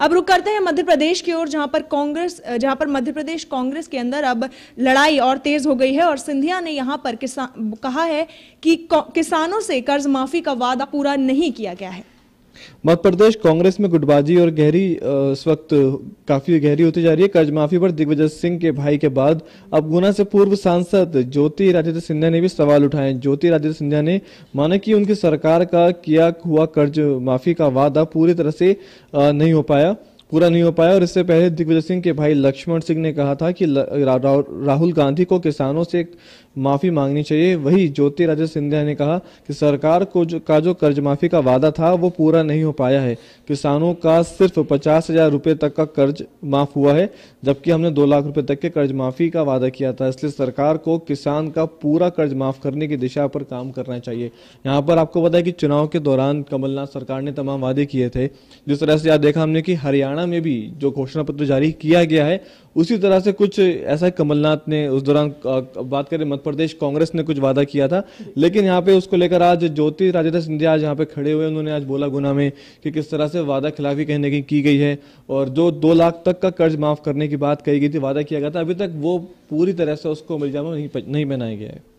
अब रुक करते हैं मध्य प्रदेश की ओर जहां पर कांग्रेस जहां पर मध्य प्रदेश कांग्रेस के अंदर अब लड़ाई और तेज हो गई है और सिंधिया ने यहां पर किसान कहा है कि किसानों से कर्ज माफी का वादा पूरा नहीं किया गया है मध्य प्रदेश कांग्रेस में गुटबाजी और गहरी इस वक्त काफी गहरी होती जा रही है कर्ज माफी पर दिग्विजय सिंह के भाई के बाद अब गुना से पूर्व सांसद ज्योति राजेंद्र सिन्हा ने भी सवाल उठाए ज्योति राजेंद्र सिन्हा ने माना कि उनकी सरकार का किया हुआ कर्ज माफी का वादा पूरी तरह से नहीं हो पाया पूरा नहीं हो पाया और इससे पहले दिग्विजय सिंह के भाई लक्ष्मण सिंह ने कहा था कि राहुल गांधी को किसानों से माफ़ी मांगनी चाहिए वही ज्योतिरादित्य सिंधिया ने कहा कि सरकार को जो का जो कर्ज माफ़ी का वादा था वो पूरा नहीं हो पाया है किसानों का सिर्फ पचास हजार रुपए तक का कर्ज माफ़ हुआ है जबकि हमने दो लाख रुपए तक के कर्ज माफ़ी का वादा किया था इसलिए सरकार को किसान का पूरा कर्ज माफ़ करने की दिशा पर काम करना चाहिए यहाँ पर आपको पता है कि चुनाव के दौरान कमलनाथ सरकार ने तमाम वादे किए थे जिस तरह से आज देखा हमने की हरियाणा में भी जो घोषणा पत्र जारी किया गया है उसी तरह से कुछ ऐसा कमलनाथ ने उस दौरान बात करें मध्य प्रदेश कांग्रेस ने कुछ वादा किया था लेकिन यहाँ पे उसको लेकर आज ज्योति राजेंद्र सिंधिया आज यहाँ पे खड़े हुए उन्होंने आज बोला गुना में कि किस तरह से वादा खिलाफी कहने की की गई है और जो दो लाख तक का कर्ज माफ करने की बात कही गई थी वादा किया गया था अभी तक वो पूरी तरह से उसको मिल जाए नहीं नहीं पहनाया गया है